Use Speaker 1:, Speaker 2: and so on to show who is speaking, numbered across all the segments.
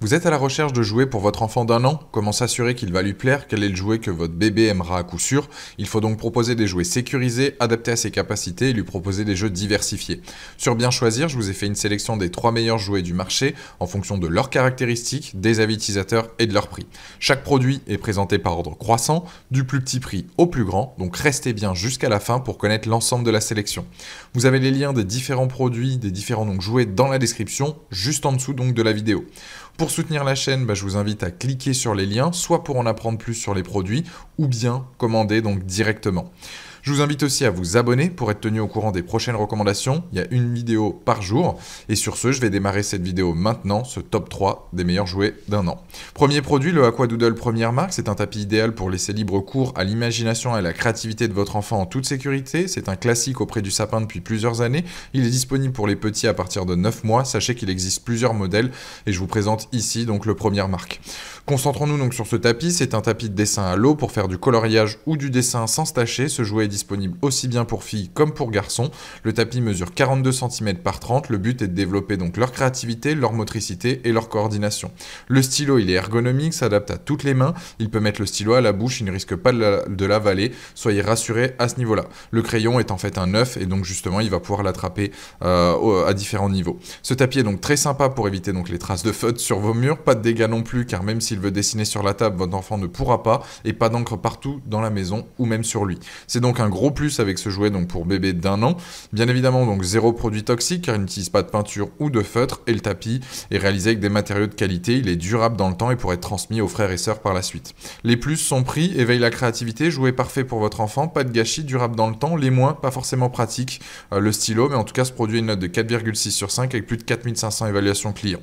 Speaker 1: Vous êtes à la recherche de jouets pour votre enfant d'un an Comment s'assurer qu'il va lui plaire Quel est le jouet que votre bébé aimera à coup sûr Il faut donc proposer des jouets sécurisés, adaptés à ses capacités et lui proposer des jeux diversifiés. Sur Bien Choisir, je vous ai fait une sélection des trois meilleurs jouets du marché en fonction de leurs caractéristiques, des avis et de leur prix. Chaque produit est présenté par ordre croissant, du plus petit prix au plus grand, donc restez bien jusqu'à la fin pour connaître l'ensemble de la sélection. Vous avez les liens des différents produits, des différents donc jouets dans la description, juste en dessous donc de la vidéo. Pour soutenir la chaîne, bah, je vous invite à cliquer sur les liens, soit pour en apprendre plus sur les produits, ou bien commander donc directement. Je vous invite aussi à vous abonner pour être tenu au courant des prochaines recommandations. Il y a une vidéo par jour. Et sur ce, je vais démarrer cette vidéo maintenant, ce top 3 des meilleurs jouets d'un an. Premier produit, le aqua doodle première marque. C'est un tapis idéal pour laisser libre cours à l'imagination et à la créativité de votre enfant en toute sécurité. C'est un classique auprès du sapin depuis plusieurs années. Il est disponible pour les petits à partir de 9 mois. Sachez qu'il existe plusieurs modèles et je vous présente ici donc le première marque. Concentrons-nous donc sur ce tapis. C'est un tapis de dessin à l'eau pour faire du coloriage ou du dessin sans se tacher. Ce jouet est disponible aussi bien pour filles comme pour garçons. Le tapis mesure 42 cm par 30. Le but est de développer donc leur créativité, leur motricité et leur coordination. Le stylo, il est ergonomique, s'adapte à toutes les mains. Il peut mettre le stylo à la bouche, il ne risque pas de l'avaler. Soyez rassurés à ce niveau-là. Le crayon est en fait un œuf et donc justement, il va pouvoir l'attraper euh, à différents niveaux. Ce tapis est donc très sympa pour éviter donc les traces de feutre sur vos murs. Pas de dégâts non plus, car même s'il veut dessiner sur la table, votre enfant ne pourra pas et pas d'encre partout dans la maison ou même sur lui. C'est donc un gros plus avec ce jouet donc pour bébé d'un an. Bien évidemment, donc zéro produit toxique car il n'utilise pas de peinture ou de feutre et le tapis est réalisé avec des matériaux de qualité, il est durable dans le temps et pourrait être transmis aux frères et sœurs par la suite. Les plus sont pris, éveille la créativité, jouet parfait pour votre enfant, pas de gâchis, durable dans le temps, les moins pas forcément pratique, euh, le stylo, mais en tout cas se produit une note de 4,6 sur 5 avec plus de 4500 évaluations clients.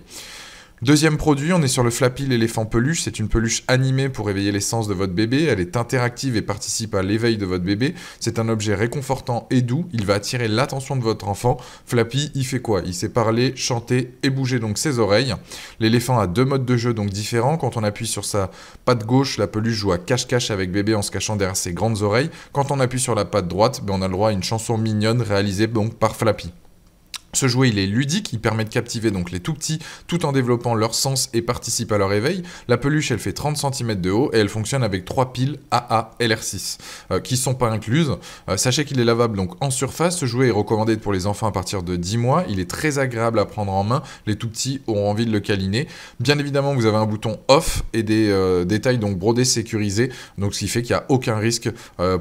Speaker 1: Deuxième produit, on est sur le Flappy l'éléphant peluche. C'est une peluche animée pour éveiller l'essence de votre bébé. Elle est interactive et participe à l'éveil de votre bébé. C'est un objet réconfortant et doux. Il va attirer l'attention de votre enfant. Flappy, il fait quoi Il sait parler, chanter et bouger donc ses oreilles. L'éléphant a deux modes de jeu donc différents. Quand on appuie sur sa patte gauche, la peluche joue à cache-cache avec bébé en se cachant derrière ses grandes oreilles. Quand on appuie sur la patte droite, ben, on a le droit à une chanson mignonne réalisée donc par Flappy. Ce jouet, il est ludique, il permet de captiver donc les tout petits tout en développant leur sens et participe à leur éveil. La peluche, elle fait 30 cm de haut et elle fonctionne avec 3 piles AA LR6 qui euh, qui sont pas incluses. Euh, sachez qu'il est lavable donc en surface. Ce jouet est recommandé pour les enfants à partir de 10 mois. Il est très agréable à prendre en main. Les tout petits auront envie de le câliner. Bien évidemment, vous avez un bouton off et des euh, détails donc brodés sécurisés, donc ce qui fait qu'il n'y a aucun risque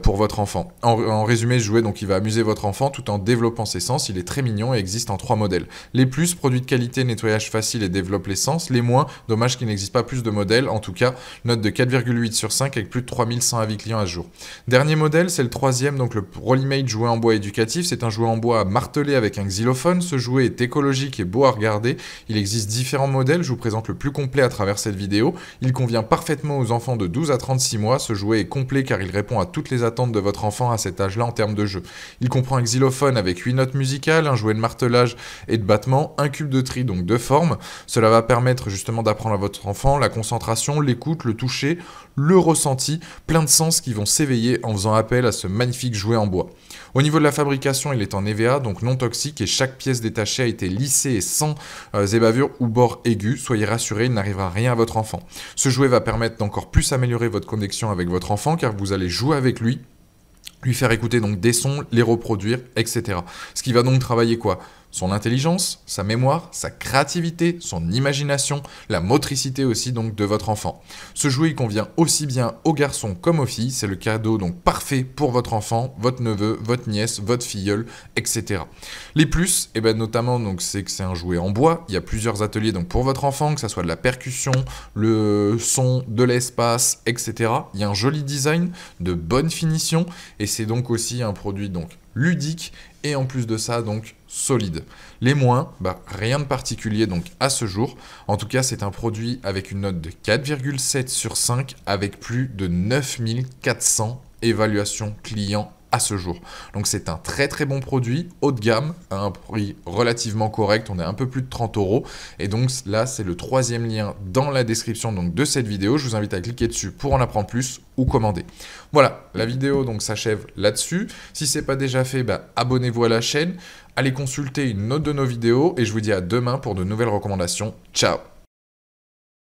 Speaker 1: pour votre enfant. En, résumé, ce jouet donc il va amuser votre enfant tout en développant ses sens. Il est très mignon et existe en trois modèles. Les plus, produits de qualité, nettoyage facile et développe l'essence. Les moins, dommage qu'il n'existe pas plus de modèles, en tout cas, note de 4,8 sur 5 avec plus de 3100 avis clients à jour. Dernier modèle, c'est le troisième, donc le Rollimate jouet en bois éducatif. C'est un jouet en bois martelé avec un xylophone. Ce jouet est écologique et beau à regarder. Il existe différents modèles, je vous présente le plus complet à travers cette vidéo. Il convient parfaitement aux enfants de 12 à 36 mois. Ce jouet est complet car il répond à toutes les attentes de votre enfant à cet âge-là en termes de jeu. Il comprend un xylophone avec 8 notes musicales, un jouet de martel l'âge et de battement, un cube de tri, donc de forme. Cela va permettre justement d'apprendre à votre enfant la concentration, l'écoute, le toucher, le ressenti, plein de sens qui vont s'éveiller en faisant appel à ce magnifique jouet en bois. Au niveau de la fabrication, il est en EVA, donc non toxique, et chaque pièce détachée a été lissée et sans euh, ébavure ou bords aigus. Soyez rassurés, il n'arrivera rien à votre enfant. Ce jouet va permettre d'encore plus améliorer votre connexion avec votre enfant, car vous allez jouer avec lui lui faire écouter donc des sons, les reproduire, etc. Ce qui va donc travailler quoi son intelligence, sa mémoire, sa créativité, son imagination, la motricité aussi donc de votre enfant. Ce jouet convient aussi bien aux garçons comme aux filles, c'est le cadeau donc parfait pour votre enfant, votre neveu, votre nièce, votre filleule, etc. Les plus, et eh ben notamment donc c'est que c'est un jouet en bois, il y a plusieurs ateliers donc pour votre enfant, que ça soit de la percussion, le son, de l'espace, etc. Il y a un joli design, de bonne finition et c'est donc aussi un produit donc ludique et en plus de ça donc solide. Les moins, bah, rien de particulier donc à ce jour. En tout cas, c'est un produit avec une note de 4,7 sur 5 avec plus de 9400 évaluations clients ce jour. Donc c'est un très très bon produit, haut de gamme, à un prix relativement correct, on est un peu plus de 30 euros. Et donc là c'est le troisième lien dans la description donc, de cette vidéo, je vous invite à cliquer dessus pour en apprendre plus ou commander. Voilà, la vidéo donc s'achève là-dessus. Si c'est pas déjà fait, bah, abonnez-vous à la chaîne, allez consulter une autre de nos vidéos et je vous dis à demain pour de nouvelles recommandations. Ciao